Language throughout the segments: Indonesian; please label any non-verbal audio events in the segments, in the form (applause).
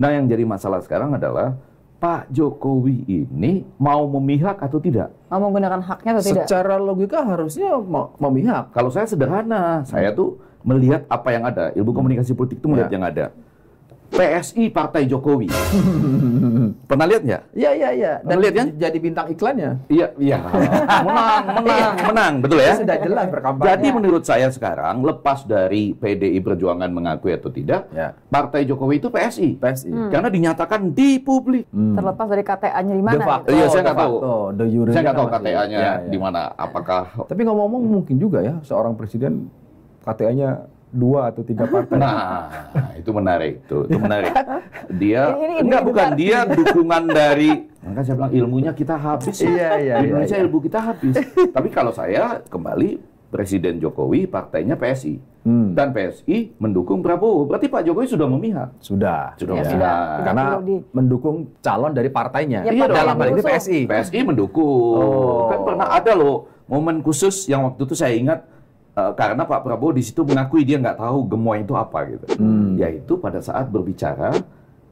Nah yang jadi masalah sekarang adalah Pak Jokowi ini mau memihak atau tidak? Mau menggunakan haknya atau tidak? Secara logika harusnya mau memihak. Kalau saya sederhana, saya tuh melihat apa yang ada. Ilmu komunikasi politik itu melihat ya. yang ada. PSI Partai Jokowi. (laughs) Pernah lihat nggak? Iya, iya, iya. Dan lihat kan? Jadi bintang iklannya. Iya, iya. (laughs) menang, menang, iya, menang. Betul ya? Sudah jelas berkampanye. Jadi menurut saya sekarang, lepas dari PDI Perjuangan mengakui atau tidak, ya. Partai Jokowi itu PSI. PSI. Hmm. Karena dinyatakan di publik. Hmm. Terlepas dari KTA-nya di mana? De iya, saya nggak tahu. jure saya nggak tahu KTA-nya ya, ya. di mana. Apakah... Tapi ngomong-ngomong mungkin juga ya, seorang presiden KTA-nya dua atau tiga partai. Nah, itu menarik Itu, itu menarik. Dia ini, ini, enggak ini, bukan dia dukungan dari maka saya bilang ilmunya kita habis. Iya, iya, Indonesia iya, iya. ilmu kita habis. Tapi kalau saya kembali Presiden Jokowi partainya PSI hmm. dan PSI mendukung Prabowo. Berarti Pak Jokowi sudah memihak. Sudah. Sudah. Ya, sudah. Karena mendukung calon dari partainya. Ya, iya, dalam hal ini PSI. PSI mendukung. Kan oh. Kan pernah ada loh momen khusus yang waktu itu saya ingat Eh, karena Pak Prabowo di situ mengakui dia nggak tahu gemoy itu apa gitu. Hmm. Yaitu pada saat berbicara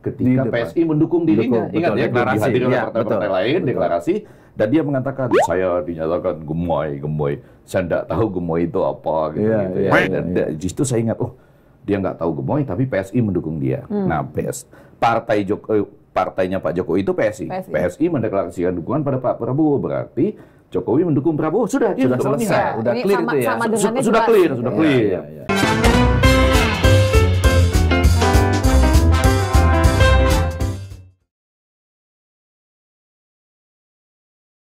ketika di PSI mendukung dirinya. Mendukung, Ingat betul, ya, deklarasi. Dihadiri iya, oleh partai-partai lain, betul. deklarasi. Dan dia mengatakan, saya dinyatakan gemoy, gemoy. Saya nggak tahu gemoy itu apa, gitu. Ya, gitu ya. Ya, Dan ya. Justru saya ingat, oh dia nggak tahu gemoy, tapi PSI mendukung dia. Hmm. Nah, PS, partai eh, partainya Pak Jokowi itu PSI. PSI. PSI mendeklarasikan dukungan pada Pak Prabowo, berarti Jokowi mendukung Prabowo sudah sudah selesai, sudah clear itu ya. sudah clear, sudah iya, clear. Iya, iya.